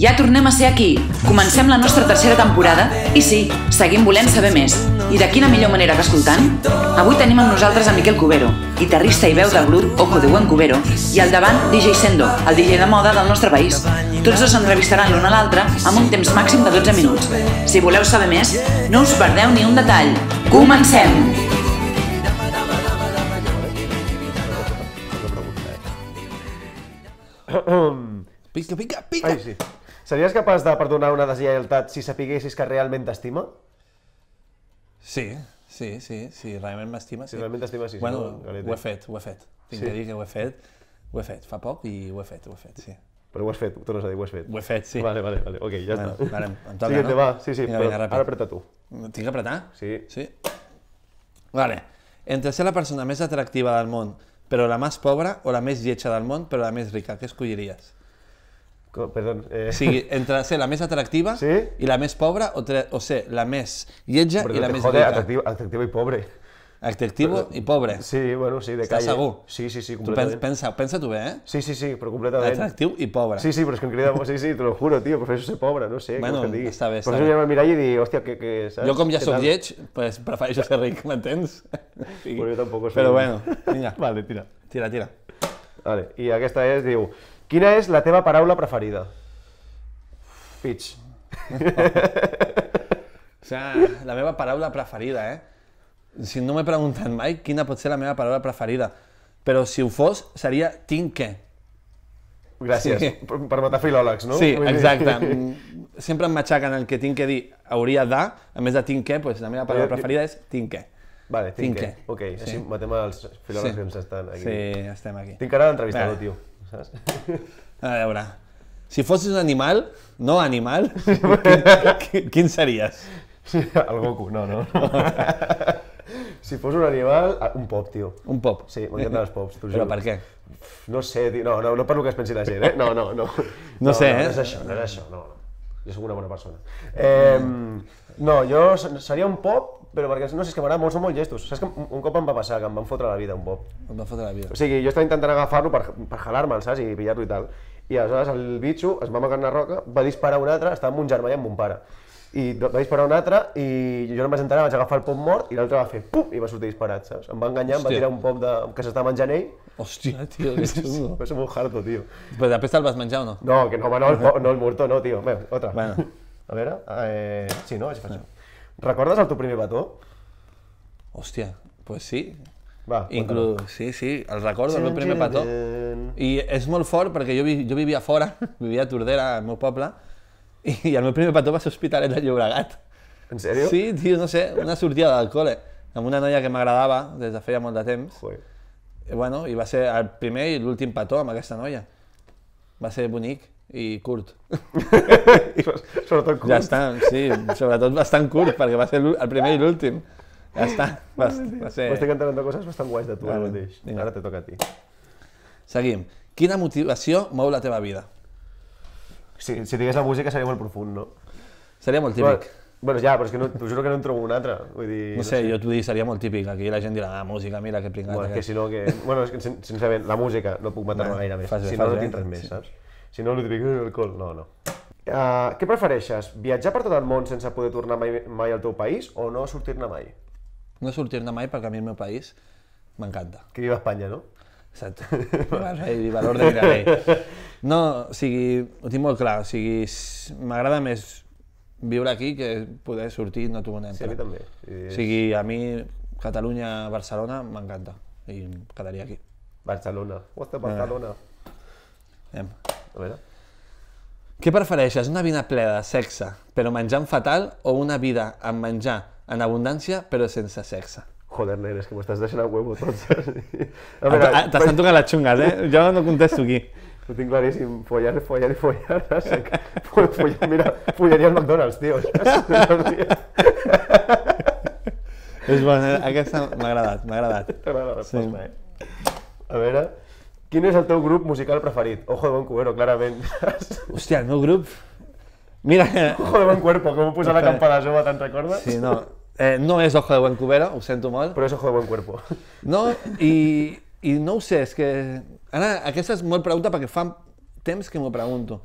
Ja tornem a ser aquí. Comencem la nostra tercera temporada i sí, seguim volent saber més. I de quina millor manera que escoltant? Avui tenim amb nosaltres a Miquel Cubero, guitarrista i veu del grup Ojo de Buen Cubero, i al davant DJ Sendo, el DJ de moda del nostre país. Tots dos s'enrevistaran l'un a l'altre amb un temps màxim de 12 minuts. Si voleu saber més, no us perdeu ni un detall. Comencem! Pica, pica, pica! Ai, sí. Series capaç de perdonar una deslleialtat si sapiguessis que realment t'estima? Sí, sí, sí, sí, realment m'estima. Sí. Si realment t'estima, sí. Bueno, no, ho he fet, ho he fet. Tinc sí. que dir que ho he fet, ho he fet fa poc i ho he fet, ho he fet, sí. Però ho has fet, tornes a dir, ho has fet. Ho he fet, sí. Vale, vale, vale. ok, ja bueno, està. Vale, em toca, Siguiente, no? va, sí, sí, vinga, però vinga, ara apreta tu. Tinc que apretar? Sí. Sí. Vale. Entre ser la persona més atractiva del món, però la més pobra, o la més lletja del món, però la més rica, què escolliries? Perdó. Eh... O sigui, entre ser la més atractiva sí? i la més pobra o, o ser la més lletja Però i la més joder, rica. Atractiva, atractiva i pobre. Atractivo però, i pobre. Sí, bueno, sí, de Estàs calle. segur? Sí, sí, sí, completament. Tu pensa, pensa tu bé, eh? Sí, sí, sí, però completament. Atractiu i pobre. Sí, sí, però és que em crida... Sí, sí, te lo juro, tio, prefereixo ser pobre, no sé, bueno, que digui. està bé, està bé. mirall i dir, hòstia, què, què, saps? Jo com ja sóc lleig, pues, prefereixo ser ric, m'entens? Sí. Bueno, jo tampoc soy... Però bueno, vinga. vale, tira. Tira, tira. Vale, i aquesta és, diu, Quina és la teva paraula preferida? Fitch. o sea, la meva paraula preferida, eh? Si no m'he preguntat mai quina pot ser la meva paraula preferida, però si ho fos, seria tinc que. Gràcies, sí. per, per matar filòlegs, no? Sí, exacte. Mm, sempre em matxacen el que tinc que dir hauria de, a més de tinc que, pues, la meva paraula eh, eh, preferida és tinc que. Vale, tinc, tinc que. que. Ok, sí. així matem els filòlegs sí. que ens estan aquí. Sí, estem aquí. Tinc cara dentrevistar vale. tio saps? A veure, si fossis un animal, no animal, quin, quin, quin series? El Goku, no, no. si fos un animal, ah, un pop, tio. Un pop? Sí, m'encanten els pops, t'ho juro. Però per què? No sé, tio, no, no, no per el que es pensi la gent, eh? No, no, no. No, no sé, no, eh? No és això, no és això, no. no. Jo sóc una bona persona. Eh, no, jo seria un pop, però perquè no sé, és que m'agrada molt, són molt llestos. Saps que un cop em va passar, que em van fotre la vida un pop. Em van fotre la vida. O sigui, jo estava intentant agafar-lo per, per jalar-me'l, saps, i pillar-lo i tal. I aleshores el bitxo es va amagar una roca, va disparar un altre, estava amb un germà i amb un pare. I va disparar un altre i jo no em vaig entrar, vaig agafar el pop mort i l'altre va fer pum i va sortir disparat, saps? Em va enganyar, Hòstia. em va tirar un pop de... que s'estava menjant ell. Hòstia, tio, que xulo. va ser molt harto, tio. Però després te'l vas menjar o no? No, que no, home, no, no, no el murto, no, tio. Bé, otra. Bueno. A veure... Eh... Sí, no? Sí. fer Recordes el teu primer petó? Hòstia, doncs pues sí. Va, Inclu... sí, sí, el recordo, el meu primer petó. I és molt fort perquè jo, vi, jo vivia fora, vivia a Tordera, al meu poble, i el meu primer petó va ser Hospitalet de Llobregat. En sèrio? Sí, tio, no sé, una sortida del col·le, amb una noia que m'agradava des de feia molt de temps. Joder. I, bueno, I va ser el primer i l'últim petó amb aquesta noia. Va ser bonic i curt. I sobretot curt. Ja està, sí, sobretot bastant curt, perquè va ser el primer i l'últim. Ja està, va, va ser... M'estic entenent de coses bastant guais de tu eh, ara mateix. Vinga. Ara te toca a ti. Seguim. Quina motivació mou la teva vida? Si, si digués la música seria molt profund, no? Seria molt típic. Bueno, bueno ja, però és que no, t'ho juro que no en trobo una altra. Vull dir, no, sé, no sé, jo t'ho dic, seria molt típic. Aquí la gent dirà, ah, música, mira, que pringat. Bueno, és que si no, que... bueno, és que sincerament, la música no puc matar-me gaire més. Fas bé, si no, no tinc res més, saps? si no, l'utilitzo el col. No, no. Uh, què prefereixes? Viatjar per tot el món sense poder tornar mai, mai al teu país o no sortir-ne mai? No sortir-ne mai perquè a mi el meu país m'encanta. Que viva Espanya, no? Exacte. viva l'ordre rei. No, o sigui, ho tinc molt clar. O sigui, m'agrada més viure aquí que poder sortir no t'ho Sí, a mi també. És... O sigui, a mi Catalunya, Barcelona, m'encanta. I em quedaria aquí. Barcelona. What's Barcelona. Eh. Barcelona? Anem. A veure. Què prefereixes, una vida plena de sexe però menjant fatal o una vida amb menjar en abundància però sense sexe? Joder, nen, és que m'estàs deixant a huevo tot. Ah, t'estan tocant les xungues, eh? Jo no contesto aquí. Ho tinc claríssim, follar, follar i follar, a sec. Follar, mira, follaria al McDonald's, tio. és bona, eh? aquesta m'ha agradat, m'ha agradat. T'agrada la resposta, sí. eh? A veure, Quin és el teu grup musical preferit? Ojo de bon cuero, clarament. Hòstia, el meu grup... Mira... Eh, Ojo de bon cuerpo, com ho posa la eh, campana jove, te'n recordes? Sí, no. Eh, no és Ojo de bon cubero, ho sento molt. Però és Ojo de bon cuerpo. No, i, i no ho sé, és que... Ara, aquesta és molt pregunta perquè fa temps que m'ho pregunto.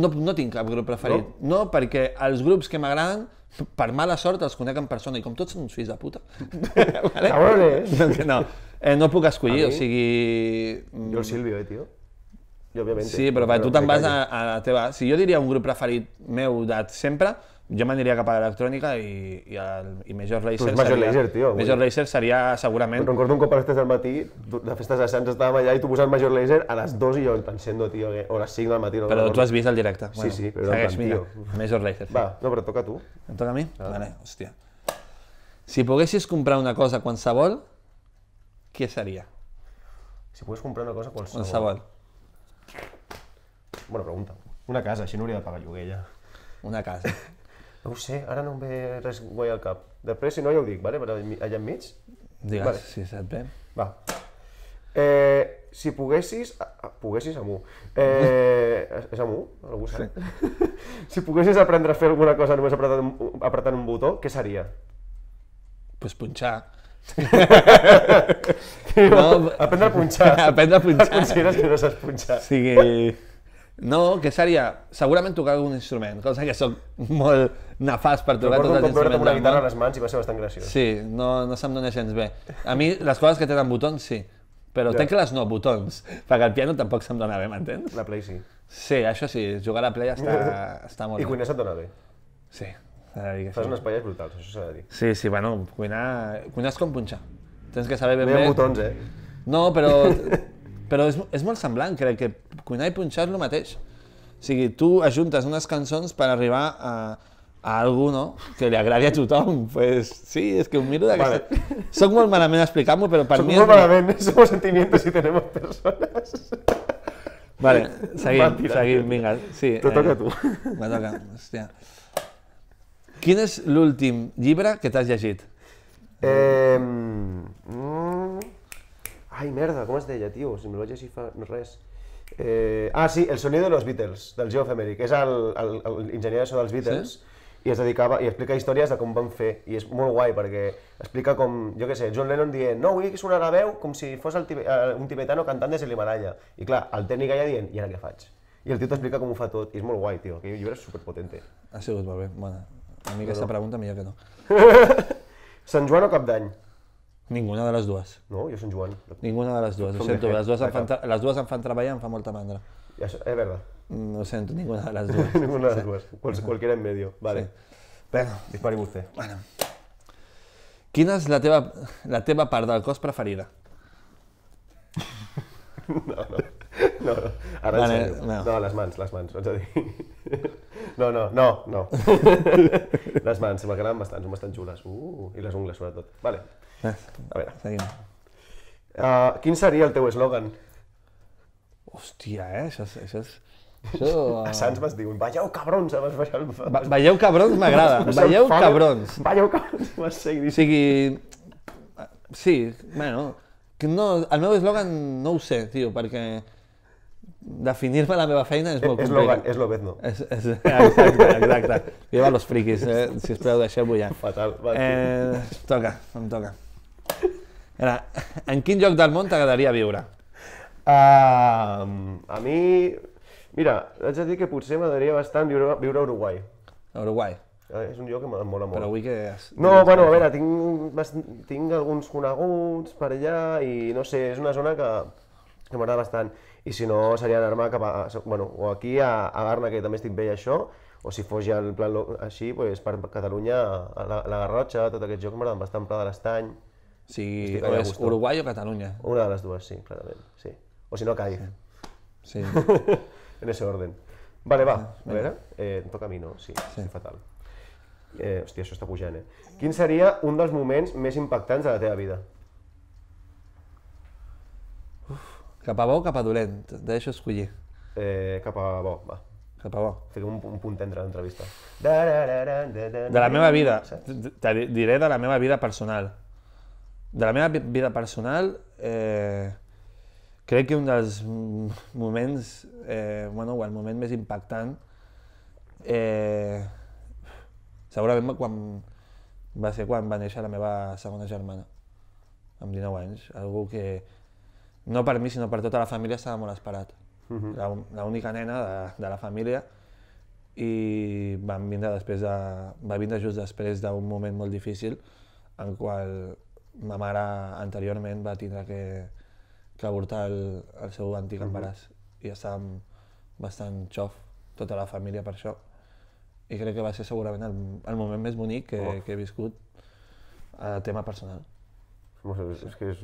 No, no tinc cap grup preferit. No, no perquè els grups que m'agraden per mala sort els conec en persona i com tots són uns fills de puta. vale? Cabrones! Ah, no, no. Eh, no puc escollir, o sigui... Mm. Jo el Silvio, eh, tio. Jo, òbviament. Sí, però, però tu te'n vas a, a la teva... Si jo diria un grup preferit meu de sempre, jo m'aniria cap a l'electrònica i, i, el, i Major Lazer seria... Major Lazer, tio. Major Lazer seria segurament... Recordo un cop a les 3 del matí, de festes de Sants, estàvem allà i tu posant Major Lazer a les 2 i jo pensant, tio, que, o a les 5 del matí. No però no tu has vist el directe. Bueno, sí, sí, però segueix, no, tio. Major Lazer. Va, no, però toca tu. Em toca a mi? Ah. Vale, hòstia. Si poguessis comprar una cosa qualsevol, què seria? Si pogués comprar una cosa qualsevol. Qualsevol. Bona pregunta. Una casa, així no hauria de pagar lloguer ja. Una casa. No ho sé, ara no em ve res guai al cap. Després, si no, ja ho dic, vale? allà enmig. Digues, vale. si se't ve. Va. Eh, si poguessis... poguessis amb un. Eh, és amb un? Algú sap? Sí. si poguessis aprendre a fer alguna cosa només apretant, apretant un botó, què seria? Pues punxar no, aprendre a punxar. aprendre a punxar. Consideres que no saps punxar. Sí, que... no, que seria segurament tocar algun instrument, cosa que sóc molt nefast per tocar tots els instruments. Recordo una guitarra a les mans i va ser bastant graciós. Sí, no, no se'm dona gens bé. A mi les coses que tenen botons sí, però ja. tecles no, botons, perquè el piano tampoc se'm dona bé, m'entens? La Play sí. Sí, això sí, jugar a la Play està, està molt I bé. I cuinar se't dona bé? Sí que Fas sí. unes palles brutals, això s'ha de dir. Sí, sí, bueno, cuinar... Cuinar és com punxar. Tens que saber ben no bé... No hi ha botons, eh? No, però... però és, és molt semblant, crec que cuinar i punxar és el mateix. O sigui, tu ajuntes unes cançons per arribar a, a algú no? que li agradi a tothom. Pues, sí, és que ho miro d'aquesta... Vale. Soc molt malament explicant mho però per Soc mi... Soc molt malament, és... malament, somos sentimientos y tenemos personas. Vale, seguim, seguim, vinga. Sí, Te toca eh, a tu. Me toca, hòstia. Quin és l'últim llibre que t'has llegit? Eh, ai, merda, com es deia, tio? Si me lo vaig llegir fa no res. Eh, ah, sí, El sonido de los Beatles, del Geoff que És l'enginyer de so dels Beatles. Sí? i es dedicava i explica històries de com van fer i és molt guai perquè explica com, jo què sé, John Lennon dient no, vull que sonar la veu com si fos el, eh, un tibetano cantant des de l'Himalaya i clar, el tècnic allà dient, i ara què faig? I el tio t'explica com ho fa tot i és molt guai, tio, que el llibre és superpotente. Ha sigut molt bé, bona. A mi aquesta pregunta millor que no. Sant Joan o Cap d'Any? Ninguna de les dues. No, jo Sant Joan. Ninguna de les dues, ho sento. Les dues, em fan, les dues em fan treballar i em fa molta mandra. Ja, és verdad. No mm, sento ninguna de les dues. ninguna de les dues. Cual, cualquiera en medio. Vale. Sí. Venga. Dispari vostè. Bueno. Quina és la teva, la teva part del cos preferida? no, no. No, ara vale, No. no, les mans, les mans, vaig a dir. No, no, no, no. les mans, m'agraden bastant, són bastant xules. Uh, I les ungles, sobretot. Vale. Eh, a veure. Seguim. Uh, quin seria el teu eslògan? Hòstia, eh? Això és... Això és... Això, A Sants vas dir veieu cabrons, vas baixar el... veieu cabrons m'agrada, veieu cabrons. Veieu cabrons, vas seguir. O sigui, sí, bueno, no, el meu eslògan no ho sé, tio, perquè definir-me la meva feina és eh, molt complicat. És És, és, exacte, exacte. Viva los friquis, eh? sisplau, deixeu-ho ja. Fatal. Va, eh, toca, em toca. Era, en quin lloc del món t'agradaria viure? Uh, a mi... Mira, haig de dir que potser m'agradaria bastant viure, viure a Uruguai. A Uruguai? Eh, és un lloc que m'agrada molt. Però avui que... És... No, bueno, a veure, tinc, tinc alguns coneguts per allà i no sé, és una zona que, que m'agrada bastant i si no seria anar-me cap a, bueno, o aquí a, a Garna, que també estic bé això, o si fos ja en plan així, pues, per Catalunya, la, la Garrotxa, tot aquest joc m'agraden bastant, Pla de l'Estany... Sí, o és Uruguai o Catalunya? Una de les dues, sí, clarament, sí. O si no, Caig. Sí. sí. en ese orden. Vale, va, ah, a veure, eh, em toca a mi, no? Sí, sí. estic fatal. Eh, hòstia, això està pujant, eh? Quin seria un dels moments més impactants de la teva vida? Cap a bo o cap a dolent? Et deixo escollir. Eh, cap a bo, va. Cap a bo. Fiquem un, un punt tendre l'entrevista. De la meva vida. Te diré de la meva vida personal. De la meva vida personal, eh, crec que un dels moments, eh, bueno, o el moment més impactant, eh, segurament quan va ser quan va néixer la meva segona germana, amb 19 anys. Algú que no per mi, sinó per tota la família, estava molt esperat. Mhm. Uh -huh. L'única nena de, de la família i van vindre després de, va vindre just després d'un moment molt difícil en qual ma mare anteriorment va tindre que, que avortar el, el seu antic mhm. embaràs uh -huh. i estàvem bastant xof, tota la família per això i crec que va ser segurament el, el moment més bonic que, oh. que he viscut a eh, tema personal. No sé, és que és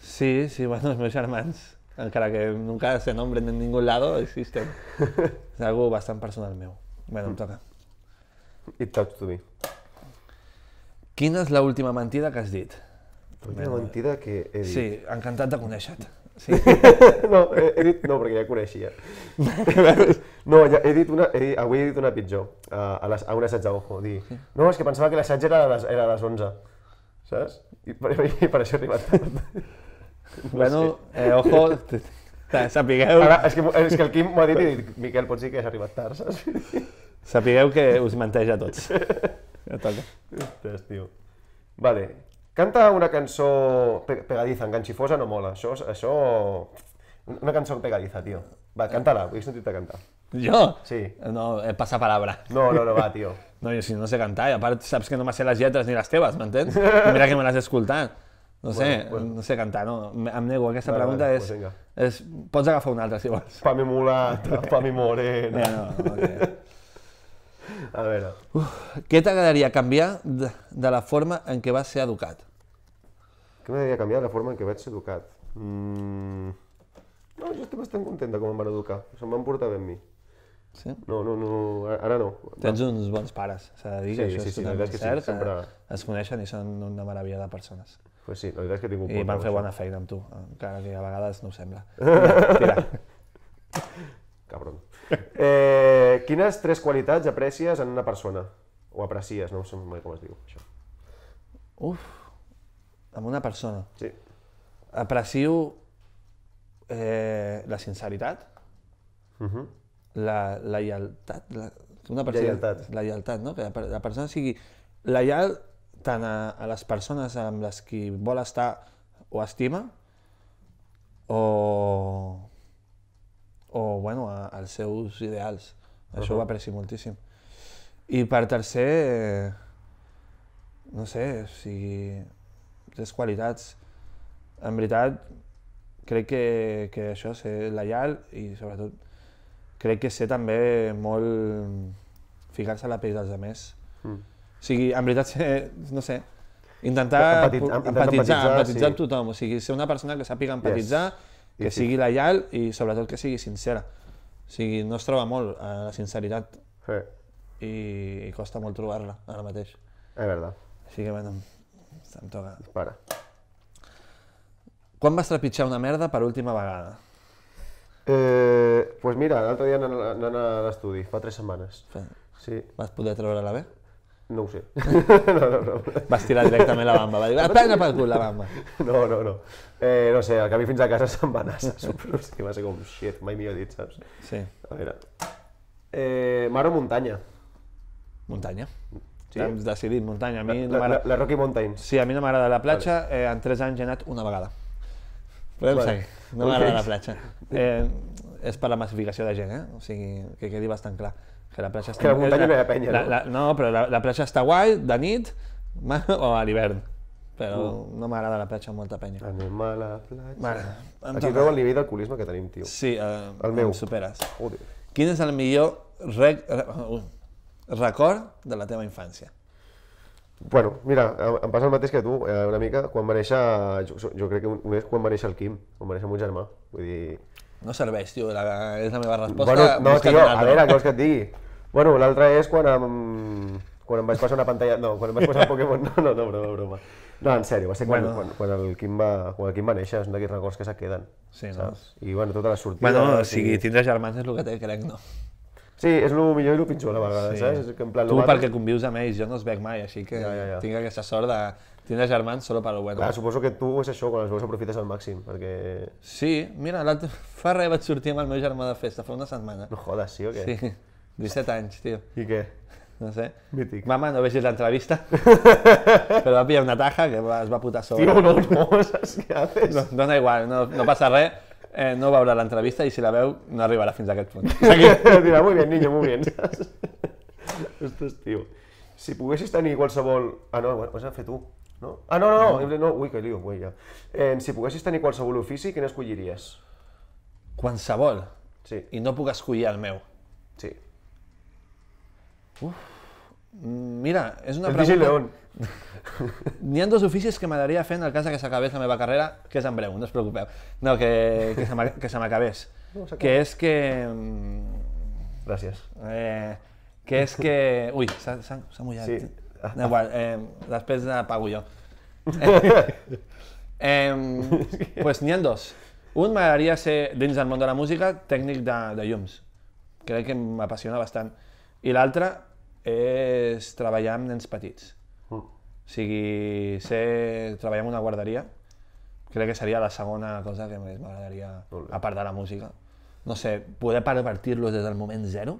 Sí, sí, bueno, els meus germans, encara que nunca se nombren en ningún lado, existen. És algo bastant personal meu. Bueno, em toca. It talks to me. Quina és l'última mentida que has dit? L'última mentida que he dit? Sí, encantat de conèixer-te. Sí. no, he, he, dit no, perquè ja coneixia. no, ja he dit una, he, dit, avui he dit una pitjor, a, a, les, a un assaig a ojo. Dir, no, és que pensava que l'assaig era, a les, era a les 11, saps? I per, i per això he arribat tard. Bueno, eh, ojo, sapigueu... Ara, és, que, és que el Quim m'ho ha dit i dic, Miquel, pots dir que has arribat tard, saps? Sapigueu que us menteix a tots. Ja toca. Ostres, tio. Vale. Canta una cançó pegadiza, enganxifosa no mola. Això, això... Una cançó pegadiza, tio. Va, canta-la, vull sentir-te cantar. Jo? Sí. No, eh, passa paraula. No, no, no, va, tio. No, jo si no sé cantar, i a part saps que no me sé les lletres ni les teves, m'entens? Mira que me l'has escoltat. No sé, bueno, bueno. no sé cantar, no? Em nego, aquesta vale, pregunta vale, és, pues és... Pots agafar una altra, si vols. Pa mi mulata, pa mi morena... No, no, okay. A veure... Uf, què t'agradaria canviar de, de la forma en què vas ser educat? Què m'agradaria canviar de la forma en què vaig ser educat? Mm... No, jo estic bastant content de com em van educar. Se'm van portar ben mi. Sí? No, no, no, ara no. Tens uns bons pares, s'ha de dir, sí, això sí, sí, és totalment sí, cert. Sí, sempre... Es coneixen i són una meravella de persones. Pues sí, la veritat és que tinc un I van fer bona feina amb tu, encara que a vegades no ho sembla. Tira. Cabron. Eh, quines tres qualitats aprecies en una persona? O aprecies, no sé com es diu, això. Uf, amb una persona. Sí. Aprecio eh, la sinceritat, uh mhm. -huh la, la lleialtat, la, una persona, lleialtat. la lleialtat, no? que la, la persona sigui lleial tant a, a les persones amb les qui vol estar o estima, o, o bueno, a, als seus ideals. Uh -huh. Això ho apreci moltíssim. I per tercer, no sé, o sigui, les qualitats. En veritat, crec que, que això, ser lleial i sobretot crec que sé també molt ficar-se a la pell dels altres. Mm. O sigui, en veritat, sé, no sé, intentar Empatit, empatitzar, empatitzar, empatitzar sí. amb tothom, o sigui, ser una persona que sàpiga empatitzar, yes. que sí, sigui sí. i sobretot que sigui sincera. O sigui, no es troba molt a eh, la sinceritat sí. I, i costa molt trobar-la ara mateix. És veritat. Així que, bueno, em toca. Para. Quan vas trepitjar una merda per última vegada? Eh, pues mira, l'altre dia anant a l'estudi, fa tres setmanes. Sí. Vas poder treure-la bé? No ho sé. no, no, no. Vas tirar directament la bamba, va dir, prena pel cul la bamba. No, no, no. Eh, no sé, al camí fins a casa se'm va anar, saps? que va ser com, shit, mai millor dit, saps? Sí. A veure. Eh, mar o muntanya? Muntanya. Sí? Hem decidit muntanya. A mi la, no la, la, Rocky Mountains. Sí, a mi no m'agrada la platja, vale. eh, en 3 anys he anat una vegada. Podem seguir. No m'agrada la platja. Eh, és per la massificació de gent, eh? O sigui, que quedi bastant clar. Que la platja està... Que la muntanya ve de penya, la, la, no? però la, la platja està guai, de nit o a l'hivern. Però uh. no m'agrada la platja amb molta penya. Anem a la platja. Vale, Aquí veu el nivell d'alcoholisme que tenim, tio. Sí, eh, el meu. superes. Joder. Quin és el millor rec... Uh, record de la teva infància? Bueno, mira, em passa el mateix que tu, eh, una mica, quan va néixer, jo, jo crec que un, és quan va néixer el Quim, quan va néixer mon germà, vull dir... No serveix, tio, la, és la meva resposta. Bueno, no, tio, a veure, què vols que et digui? Bueno, l'altre és quan em, quan em vaig passar una pantalla... No, quan em vaig passar un Pokémon... No, no, no, broma, broma. No, en sèrio, va ser quan, bueno. quan, quan, el Quim va, quan el Quim va néixer, un d'aquests records que se queden, sí, saps? No? I bueno, totes les sortides... Bueno, o sigui, tindre germans és el que té, crec, no? Sí, és el millor i el pitjor a vegades, sí. saps? És que en plan, tu bat... perquè convius amb ells, jo no els veig mai, així que ja, ja, ja. tinc aquesta sort de tindre germans solo per bueno. Clar, suposo que tu és això, quan els veus aprofites al màxim, perquè... Sí, mira, l'altre fa res vaig sortir amb el meu germà de festa, fa una setmana. No jodes, sí o què? Sí, 17 anys, tio. I què? no sé. Mític. Mama, no vegis l'entrevista, però va pillar una taja que va, es va putar sobre. Tio, no, no, saps què haces? No, dona igual, no, no passa res eh, no veurà l'entrevista i si la veu no arribarà fins a aquest punt. Dirà, muy bien, niño, muy bien. Ostres, tio. Si poguessis tenir qualsevol... Ah, no, ho has de fer tu. No? Ah, no, no, no, no, ui, que lío, ui, ja. Eh, si poguessis tenir qualsevol ofici, quin escolliries? Qualsevol? Sí. I no puc escollir el meu? Sí. Uf, mm, mira, és una el pregunta... León. N'hi ha dos oficis que m'agradaria fer en el cas que s'acabés la meva carrera, que és en breu, no us preocupeu. No, que, que se m'acabés. No, que és que... Mm, Gràcies. Eh, que és que... Ui, s'ha mullat. Sí. No, Igual, eh, després la pago jo. eh, eh, pues n'hi ha dos. Un m'agradaria ser, dins del món de la música, tècnic de, de llums. Crec que m'apassiona bastant. I l'altre és treballar amb nens petits. si trabajamos en una guardería, creo que sería la segunda cosa que me gustaría a de la música. No sé, puede repartirlos desde el momento cero,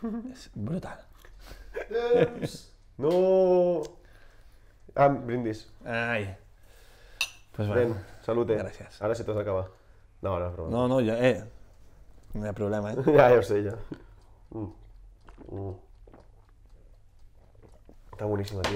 zero brutal. no! Ah, brindis. ¡Ay! Pues bueno. Ben, ¡Gracias! ¡Ahora se te sí No, no, No, no, eh. No hay problema, eh? Ya, ya ho sé, ya. Mm. Mm. ¡Está buenísimo, tío!